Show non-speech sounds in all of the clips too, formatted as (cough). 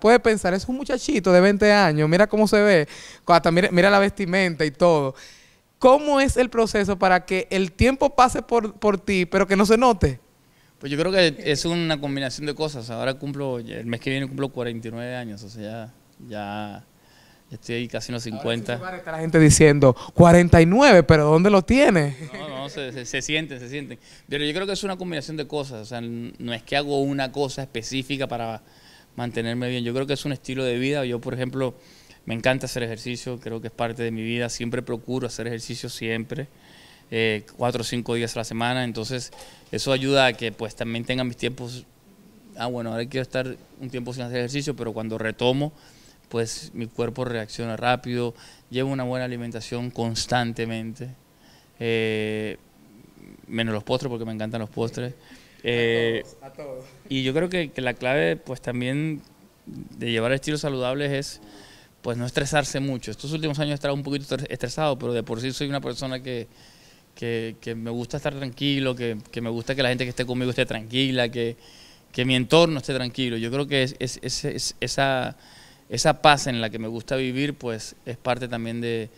puede pensar, es un muchachito de 20 años, mira cómo se ve, hasta mira, la vestimenta y todo. ¿Cómo es el proceso para que el tiempo pase por, por ti, pero que no se note? Pues yo creo que es una combinación de cosas. Ahora cumplo, el mes que viene cumplo 49 años, o sea, ya, ya estoy ahí casi en los 50. Ahora está la gente diciendo, 49, pero ¿dónde lo tiene? No, no, se, se, se sienten, se sienten. Pero yo creo que es una combinación de cosas, o sea, no es que hago una cosa específica para mantenerme bien. Yo creo que es un estilo de vida. Yo, por ejemplo, me encanta hacer ejercicio, creo que es parte de mi vida. Siempre procuro hacer ejercicio, siempre, eh, cuatro o cinco días a la semana. Entonces, eso ayuda a que pues también tengan mis tiempos. Ah, bueno, ahora quiero estar un tiempo sin hacer ejercicio, pero cuando retomo, pues mi cuerpo reacciona rápido, llevo una buena alimentación constantemente, eh, menos los postres porque me encantan los postres. Eh, y yo creo que, la clave, pues también de llevar estilos saludables es, pues no estresarse mucho. Estos últimos años he estado un poquito estresado, pero de por sí soy una persona que, que, me gusta estar tranquilo, que, me gusta que la gente que esté conmigo esté tranquila, que, mi entorno esté tranquilo. Yo creo que esa, esa paz en la que me gusta vivir, pues es parte también de,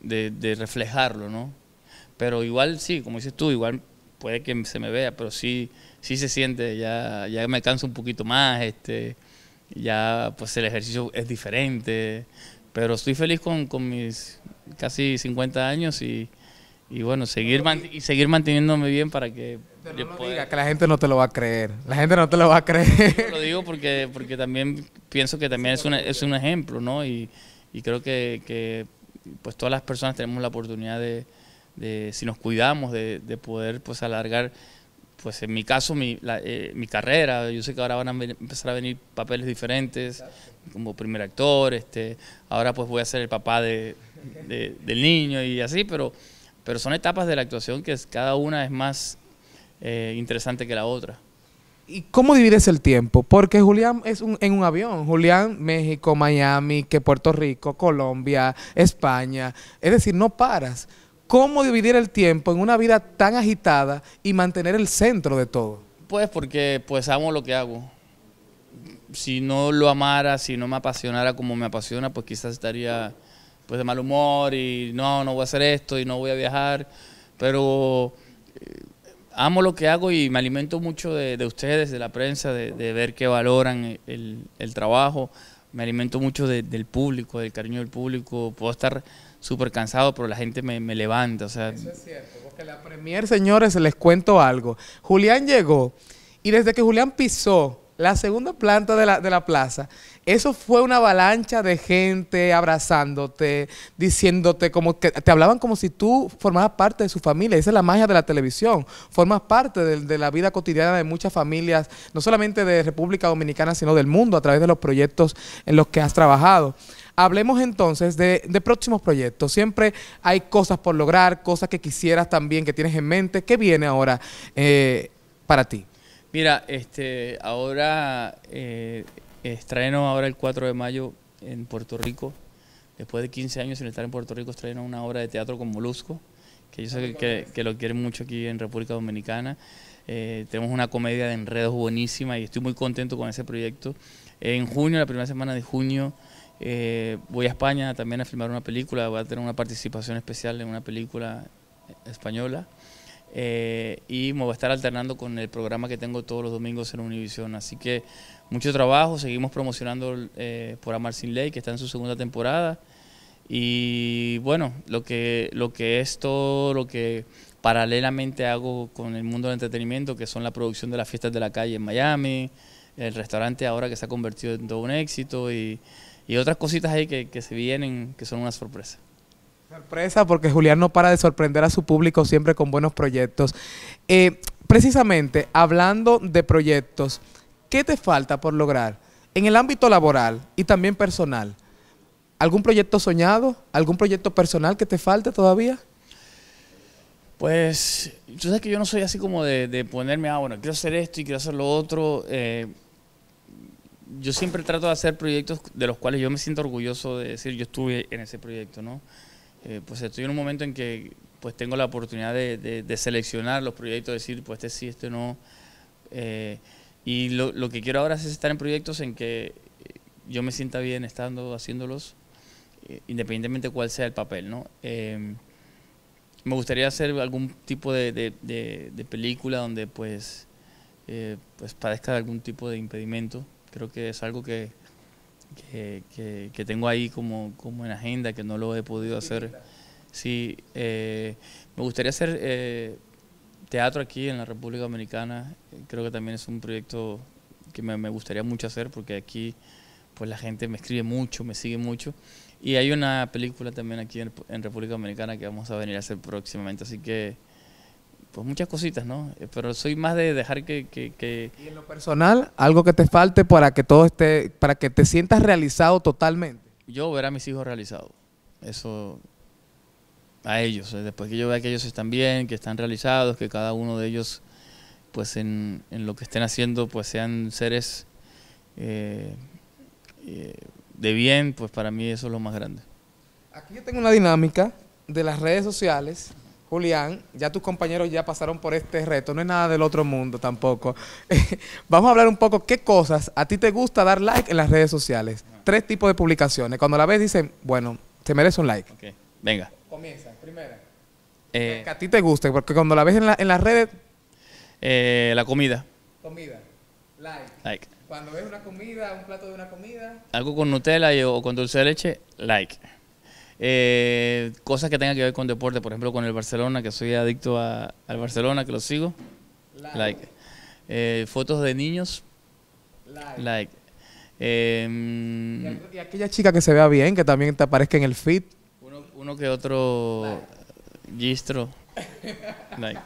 de, de reflejarlo, ¿no? Pero igual sí, como dices tú, igual puede que se me vea, pero sí, sí se siente, ya, ya me canso un poquito más, este, ya pues el ejercicio es diferente, pero estoy feliz con, mis casi 50 años y, bueno, seguir, y seguir manteniéndome bien para que... Pero no diga, que la gente no te lo va a creer. La gente no te lo va a creer. Lo digo porque, porque también pienso que también es, un ejemplo, ¿no? Y, creo que, que pues todas las personas tenemos la oportunidad de, de si nos cuidamos, de, poder pues alargar, pues en mi caso, mi, eh, mi carrera. Yo sé que ahora van a empezar a venir papeles diferentes, como primer actor, este, ahora pues voy a ser el papá de, del niño y así, pero, pero son etapas de la actuación que cada una es más eh, interesante que la otra. ¿Y cómo divides el tiempo? Porque Julián es en un avión. Julián, México, Miami, que Puerto Rico, Colombia, España. Es decir, no paras. ¿Cómo dividir el tiempo en una vida tan agitada y mantener el centro de todo? Pues porque pues amo lo que hago. Si no lo amara, si no me apasionara como me apasiona, pues quizás estaría pues de mal humor y no, no voy a hacer esto y no voy a viajar. Pero eh, amo lo que hago y me alimento mucho de, ustedes, de la prensa, de, ver que valoran el trabajo me alimento mucho del público, del cariño del público. Puedo estar súper cansado, pero la gente me, me, levanta. O sea. Eso es cierto, porque la Premier, señores, les cuento algo. Julián llegó y desde que Julián pisó la segunda planta de la, de la plaza, eso fue una avalancha de gente abrazándote, diciéndote como que te hablaban como si tú formabas parte de su familia. Esa es la magia de la televisión. Formas parte de, la vida cotidiana de muchas familias, no solamente de República Dominicana, sino del mundo a través de los proyectos en los que has trabajado. Hablemos entonces de, próximos proyectos. Siempre hay cosas por lograr, cosas que quisieras también, que tienes en mente. ¿Qué viene ahora eh, para ti? Mira, este, ahora eh, ahora el 4 de mayo en Puerto Rico. Después de 15 años sin estar en Puerto Rico, estreno una obra de teatro con Molusco, que yo sé ah, que, lo quieren mucho aquí en República Dominicana. Eh, tenemos una comedia de enredos buenísima y estoy muy contento con ese proyecto. En junio, la primera semana de junio, eh, voy a España también a filmar una película. Voy a tener una participación especial en una película española. Eh, y me voy a estar alternando con el programa que tengo todos los domingos en Univision. Así que mucho trabajo, seguimos promocionando eh, por Amar Sin Ley, que está en su segunda temporada. Y bueno, lo que, lo que es todo lo que paralelamente hago con el mundo del entretenimiento, que son la producción de las fiestas de la calle en Miami, el restaurante ahora que se ha convertido en todo un éxito y, otras cositas ahí que, que se vienen, que son una sorpresa. Sorpresa, porque Julián no para de sorprender a su público siempre con buenos proyectos. Eh, precisamente, hablando de proyectos, ¿qué te falta por lograr en el ámbito laboral y también personal? ¿Algún proyecto soñado? ¿Algún proyecto personal que te falte todavía? Pues, tú sabes que yo no soy así como de, ponerme, a, ah, bueno, quiero hacer esto y quiero hacer lo otro. Eh, yo siempre trato de hacer proyectos de los cuales yo me siento orgulloso de decir, yo estuve en ese proyecto, ¿no? Eh, pues estoy en un momento en que pues tengo la oportunidad de, seleccionar los proyectos, decir, pues este sí, este no. Eh, y lo, que quiero ahora es estar en proyectos en que eh, yo me sienta bien estando, haciéndolos, independientemente cuál sea el papel, ¿no? me gustaría hacer algún tipo de, de película donde pues, pues padezca algún tipo de impedimento. Creo que es algo que, que, tengo ahí como, como en agenda, que no lo he podido hacer. Sí, eh, me gustaría hacer eh, teatro aquí en la República Dominicana. Creo que también es un proyecto que me, gustaría mucho hacer porque aquí pues la gente me escribe mucho, me sigue mucho. Y hay una película también aquí en, en República Dominicana que vamos a venir a hacer próximamente, así que pues muchas cositas, ¿no? Eh, pero soy más de dejar que, que, que, Y en lo personal, algo que te falte para que todo esté, para que te sientas realizado totalmente. Yo ver a mis hijos realizados. Eso a ellos. Eh, después que yo vea que ellos están bien, que están realizados, que cada uno de ellos, pues en, en lo que estén haciendo, pues sean seres eh, de bien, pues para mí eso es lo más grande. Aquí yo tengo una dinámica de las redes sociales Julián, ya tus compañeros ya pasaron por este reto, no es nada del otro mundo tampoco. (laughs) Vamos a hablar un poco qué cosas a ti te gusta dar like en las redes sociales. Tres tipos de publicaciones. Cuando la ves dicen, bueno, te merece un like. Ok, Venga. Comienza, primera. Eh, a ti te guste, porque cuando la ves en, las redes... Eh, la comida. Comida. Like. Like. Cuando ves una comida, un plato de una comida... Algo con Nutella o con dulce de leche, like. Eh, cosas que tengan que ver con deporte, por ejemplo, con el Barcelona, que soy adicto al Barcelona, que lo sigo. Like. Eh, fotos de niños. Like. Em, y, aquella chica que se vea bien, que también te aparezca en el feed. Uno, que otro gistro. like.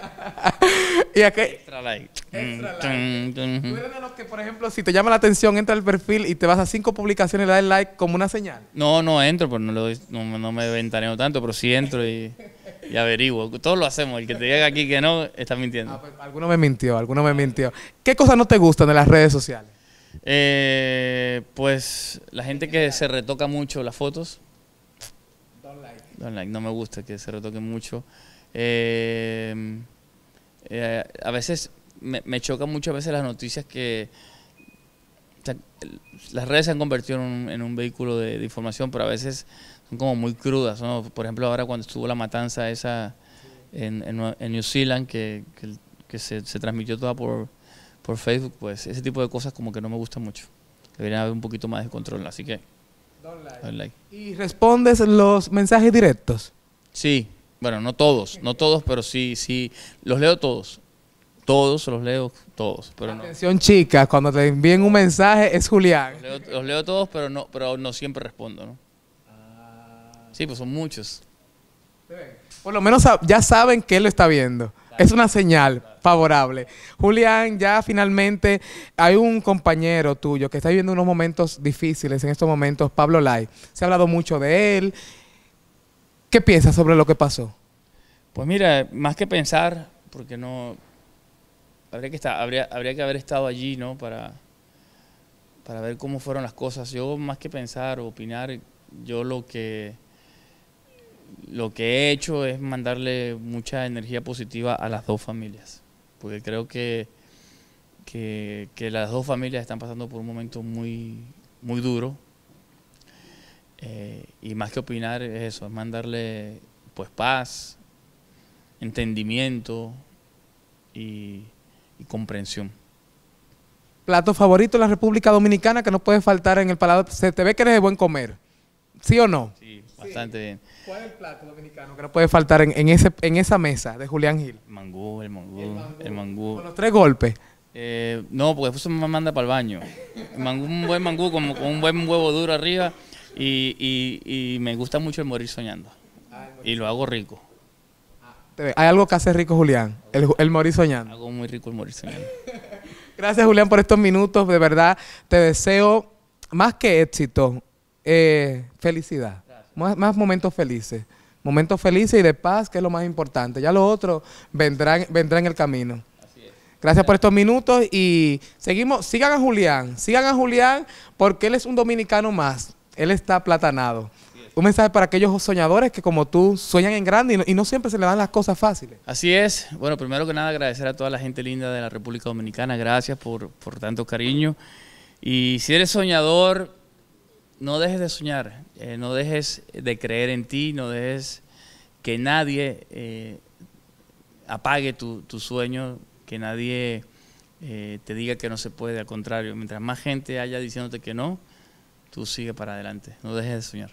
(laughs) (laughs) y aquí, Extra Extra like. Mm, Tú eres de los que, por ejemplo, si te llama la atención, entra al perfil y te vas a cinco publicaciones y le das like como una señal. No, no entro, pero pues no, me ventaneo tanto, pero sí entro y, y averiguo. Todos lo hacemos. El que te diga aquí que no, está mintiendo. Ah, pues, alguno me mintió, alguno me mintió. ¿Qué cosas no te gustan de las redes sociales? Eh, pues la gente que se retoca mucho las fotos. Don't like. Don't like. No me gusta que se retoque mucho. Eh, eh, a veces me, me choca muchas veces las noticias que las redes se han convertido en un, vehículo de, información, pero a veces son como muy crudas. Por ejemplo, ahora cuando estuvo la matanza esa en, New Zealand, que, se, transmitió toda por, Facebook, pues ese tipo de cosas como que no me gustan mucho. Deberían haber un poquito más de control, así que... Don't like. ¿Y respondes los mensajes directos? Sí, bueno, no todos, no todos, pero sí, sí, los leo todos. Todos, los leo todos, pero no. Atención chicas, cuando te envíen un mensaje es Julián. Los leo, todos, pero no, pero no siempre respondo, ¿no? Sí, pues son muchos. Por lo menos ya saben que él lo está viendo. Es una señal favorable. Julián, ya finalmente hay un compañero tuyo que está viviendo unos momentos difíciles en estos momentos, Pablo Lai. Se ha hablado mucho de él, ¿Qué piensas sobre lo que pasó? Pues mira, más que pensar, porque no. Habría que, estar, habría, habría que haber estado allí, ¿no? Para, para ver cómo fueron las cosas. Yo, más que pensar o opinar, yo lo que, lo que he hecho es mandarle mucha energía positiva a las dos familias. Porque creo que, que, las dos familias están pasando por un momento muy, muy duro eh, y más que opinar es eso, es mandarle pues paz, entendimiento y, comprensión. Plato favorito de la República Dominicana que no puede faltar en el paladar. Se te ve que eres de buen comer, ¿sí o no? Sí, bastante bien. ¿Cuál es el plato dominicano que no puede faltar en, ese, en esa mesa de Julián Gil? mangú, el mangú, el mangú. Con los tres golpes. Eh, no, porque eso me manda para el baño. un buen mangú con un buen huevo duro arriba y, y, me gusta mucho el morir soñando. Y lo hago rico. Hay algo que hace rico Julián, el, morir soñando. Hago muy rico el morir soñando. (laughs) Gracias Julián por estos minutos, de verdad te deseo más que éxito, eh, felicidad, más, momentos felices, momentos felices y de paz, que es lo más importante. Ya lo otro vendrán en el camino. Gracias por estos minutos y seguimos. Sigan a Julián, sigan a Julián porque él es un dominicano más. Él está aplatanado. Un mensaje para aquellos soñadores que como tú sueñan en grande y no, siempre se le dan las cosas fáciles. Así es. Bueno, primero que nada agradecer a toda la gente linda de la República Dominicana. Gracias por, tanto cariño. Y si eres soñador, no dejes de soñar, eh, no dejes de creer en ti, no dejes que nadie eh, apague tu, sueño, que nadie eh, te diga que no se puede, al contrario, mientras más gente haya diciéndote que no, tú sigue para adelante, no dejes de soñar.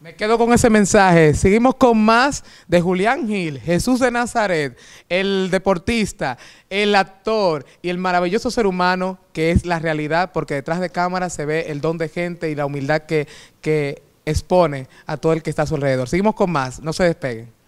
Me quedo con ese mensaje. Seguimos con más de Julián Gil, Jesús de Nazaret, el deportista, el actor y el maravilloso ser humano que es la realidad, porque detrás de cámara se ve el don de gente y la humildad que, que expone a todo el que está a su alrededor. Seguimos con más, no se despeguen.